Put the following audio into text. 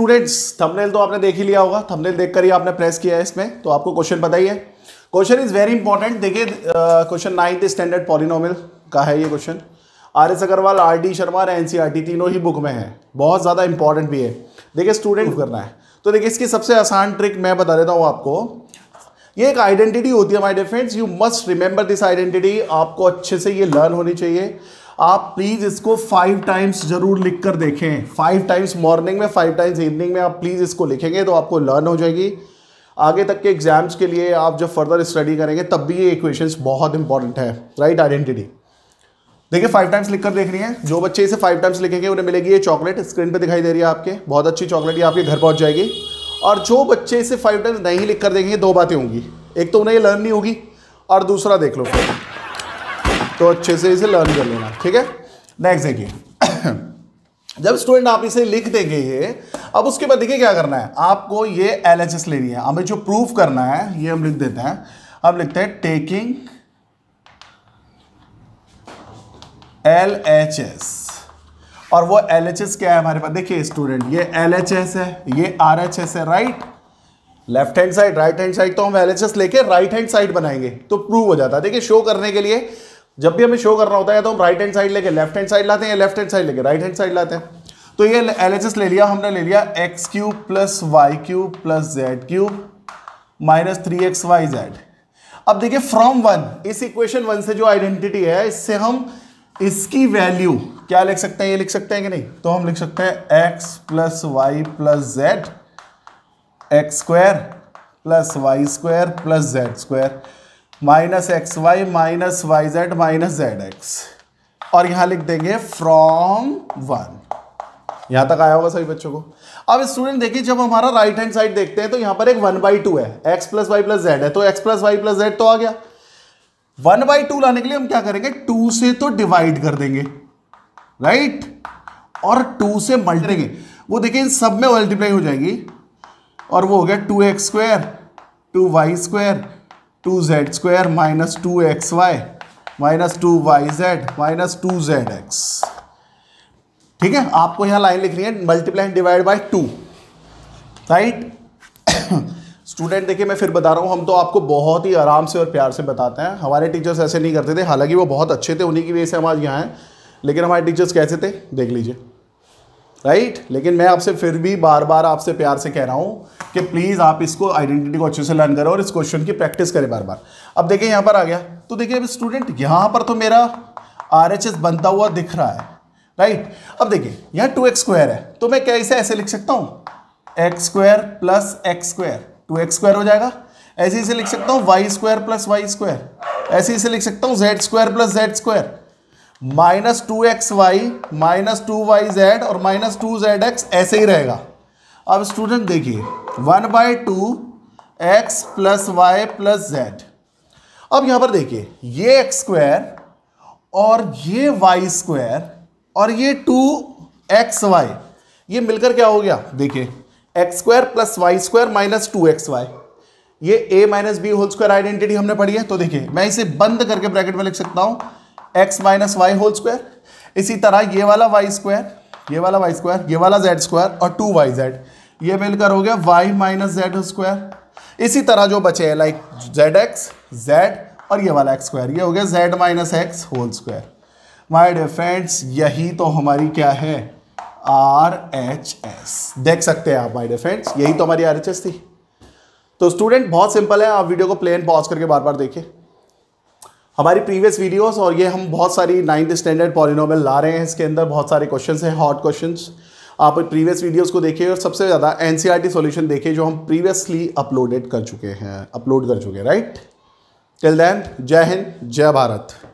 Students thumbnail तो आपने देख ही लिया होगा थंबनेल देखकर ही आपने प्रेस किया है इसमें तो आपको क्वेश्चन पता ही है क्वेश्चन इज वेरी इंपॉर्टेंट देखिए क्वेश्चन नाइन्थ स्टैंडर्ड पॉलिनोमल का है ये question R S Agarwal R D Sharma और एन सी आर टी तीनों ही बुक में है बहुत ज़्यादा इंपॉर्टेंट भी है देखिए स्टूडेंट करना है तो देखिए इसकी सबसे आसान ट्रिक मैं बता देता हूँ आपको ये एक आइडेंटिटी होती है my defence you must remember this identity आपको अच्छे से ये लर्न होनी चाहिए आप प्लीज़ इसको फाइव टाइम्स जरूर लिख कर देखें फाइव टाइम्स मॉर्निंग में फाइव टाइम्स इवनिंग में आप प्लीज़ इसको लिखेंगे तो आपको लर्न हो जाएगी आगे तक के एग्जाम्स के लिए आप जब फर्दर स्टडी करेंगे तब भी ये इक्वेशंस बहुत इंपॉर्टेंट है राइट आइडेंटिटी देखिए फाइव टाइम्स लिखकर देख रही है जो बच्चे इसे फाइव टाइम्स लिखेंगे उन्हें मिलेगी ये चॉकलेट स्क्रीन पे दिखाई दे रही है आपके बहुत अच्छी चॉकलेट ये आपके घर पहुंच जाएगी और जो बच्चे इसे फाइव टाइम्स नहीं लिख कर देखेंगे दो बातें होंगी एक तो उन्हें ये लर्न नहीं होगी और दूसरा देख लो फिर तो अच्छे से इसे लर्न कर लेना ठीक है नेक्स्ट देखिए जब स्टूडेंट आप इसे लिख देंगे ये अब उसके बाद देखिए क्या करना है आपको ये एल लेनी है हमें जो प्रूफ करना है ये हम लिख देते हैं अब लिखते हैं टेकिंग एल एच एस और वो एल एच एस क्या है हमारे पास देखिए स्टूडेंट ये एल एच एस है ये आर एच एस है right left hand side right hand side तो हम एल एच एस लेके राइट हैंड साइड बनाएंगे तो प्रूव हो जाता है देखिए शो करने के लिए जब भी हमें शो करना होता है तो हम राइट हैंड साइड लेके लेफ्ट हैंड साइड लाते हैं या लेफ्ट हैंड साइड लेके राइट हैंड साइड लाते हैं तो ये एल ले लिया हमने ले लिया x cube plus y cube plus z cube minus three x y z अब देखिए फ्रॉम वन इस इक्वेशन वन से जो आइडेंटिटी है इससे हम इसकी वैल्यू क्या लिख सकते हैं ये लिख सकते हैं कि नहीं तो हम लिख सकते हैं x plus y plus z x square plus y square plus z square minus x y minus y z minus z x और यहां लिख देंगे फ्रॉम वन यहां तक आया होगा सभी बच्चों को अब स्टूडेंट देखिए जब हमारा राइट हैंड साइड देखते हैं तो यहां पर एक वन बाई टू है x plus y plus z है तो x plus y plus z तो आ गया वन बाई टू लाने के लिए हम क्या करेंगे टू से तो डिवाइड कर देंगे राइट और टू से मल्टेंगे वो देखिए इन सब में मल्टीप्लाई हो जाएगी और वो हो गया two x square two y square two z square minus two x y minus two y z minus two z x ठीक है आपको यहाँ लाइन लिखनी है multiply divide by two right student देखिए मैं फिर बता रहा हूँ हम तो आपको बहुत ही आराम से और प्यार से बताते हैं हमारे टीचर्स ऐसे नहीं करते थे हालांकि वो बहुत अच्छे थे उन्हीं की वजह से हम आज यहाँ हैं लेकिन हमारे टीचर्स कैसे थे देख लीजिए राइट right? लेकिन मैं आपसे फिर भी बार बार आपसे प्यार से कह रहा हूँ कि प्लीज़ आप इसको आइडेंटिटी को अच्छे से लर्न करो और इस क्वेश्चन की प्रैक्टिस करें बार बार अब देखिए यहाँ पर आ गया तो देखिए अब स्टूडेंट यहाँ पर तो मेरा आर बनता हुआ दिख रहा है राइट right? अब देखिए यहाँ टू एक्स स्क्वायर है तो मैं कैसे ऐसे लिख सकता हूँ x square plus x square two x square हो जाएगा ऐसे ही से लिख सकता हूँ y square plus y square ऐसे ही से लिख सकता हूँ z square plus z square minus two x y minus two y z और माइनस टू जेड एक्स ऐसे ही रहेगा अब स्टूडेंट देखिए one by two x plus y plus z अब यहाँ पर देखिए ये एक्स स्क्वायर और ये वाई स्क्वायर और ये टू एक्स वाई ये मिलकर क्या हो गया देखिए x square plus y square minus two x y ये a minus b whole square identity हमने पढ़ी है तो देखिए मैं इसे बंद करके ब्रैकेट में लिख सकता हूँ x minus y whole square इसी तरह ये वाला वाई स्क्वायर ये वाला वाई स्क्वायर ये वाला जेड स्क्वायर और टू वाई जेड ये मिलकर हो गया वाई माइनस जेड स्क्वायर इसी तरह जो बचे हैं लाइक जेड एक्स जेड और ये वाला एक्स स्क्वायर ये हो गया z minus x whole square my dear friends यही तो हमारी क्या है आर एच एस देख सकते हैं आप माई डियर फ्रेंड्स यही तो हमारी आर एच एस थी तो स्टूडेंट बहुत सिंपल है आप वीडियो को प्लेन पॉज करके बार बार देखें हमारी प्रीवियस वीडियोस और ये हम बहुत सारी नाइन्थ स्टैंडर्ड पॉलिनोमल ला रहे हैं इसके अंदर बहुत सारे क्वेश्चन हैं हॉट क्वेश्चन आप प्रीवियस वीडियोस को देखिए और सबसे ज़्यादा एन सी देखिए जो हम प्रीवियसली अपलोडेड कर चुके हैं अपलोड कर चुके हैं राइट टिल दैन जय हिंद जय भारत